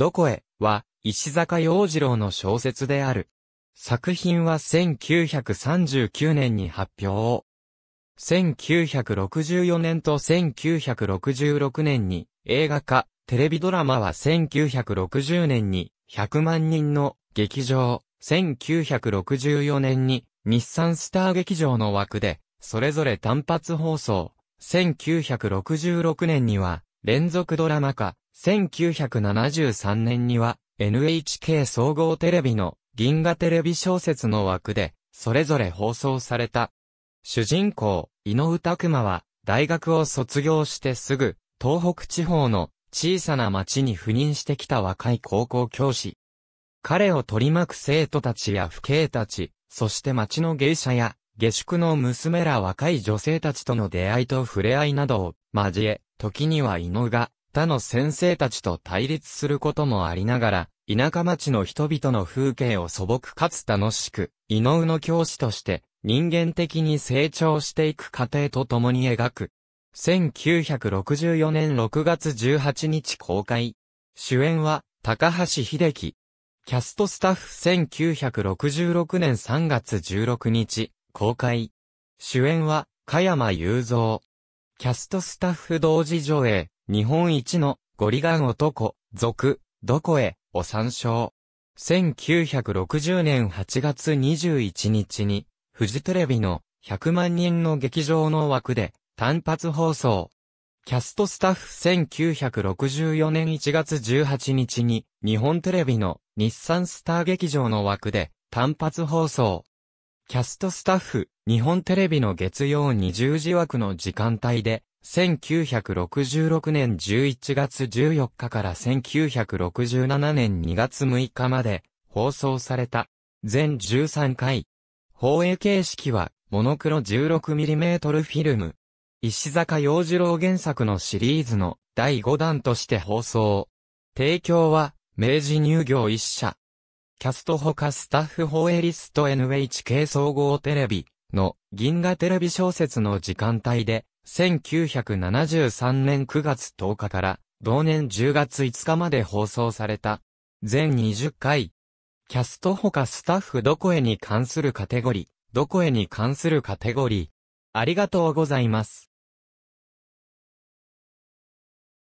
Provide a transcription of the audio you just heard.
どこへは石坂洋次郎の小説である。作品は1939年に発表。1964年と1966年に映画化、テレビドラマは1960年に100万人の劇場、1964年に日産スター劇場の枠で、それぞれ単発放送、1966年には連続ドラマ化、1973年には NHK 総合テレビの銀河テレビ小説の枠で、それぞれ放送された。主人公、井上拓馬は、大学を卒業してすぐ、東北地方の小さな町に赴任してきた若い高校教師。彼を取り巻く生徒たちや父兄たち、そして町の芸者や下宿の娘ら若い女性たちとの出会いと触れ合いなどを交え、時には伊野が他の先生たちと対立することもありながら、田舎町の人々の風景を素朴かつ楽しく、伊野の教師として人間的に成長していく過程と共に描く。1964年6月18日公開。主演は高橋秀樹。キャストスタッフ1966年3月16日公開。主演は加山雄三。キャストスタッフ同時上映、日本一のゴリガン男、族、どこへ、を参照。1960年8月21日に、フジテレビの100万人の劇場の枠で単発放送。キャストスタッフ1964年1月18日に日本テレビの日産スター劇場の枠で単発放送。キャストスタッフ、日本テレビの月曜20時枠の時間帯で、1966年11月14日から1967年2月6日まで放送された全13回。放映形式はモノクロ 16mm フィルム。石坂洋次郎原作のシリーズの第5弾として放送。提供は明治乳業一社。キャストほかスタッフ放映リスト NHK 総合テレビの銀河テレビ小説の時間帯で、1973年9月10日から同年10月5日まで放送された。全20回。キャストほかスタッフどこへに関するカテゴリー、どこへに関するカテゴリー。ありがとうございます。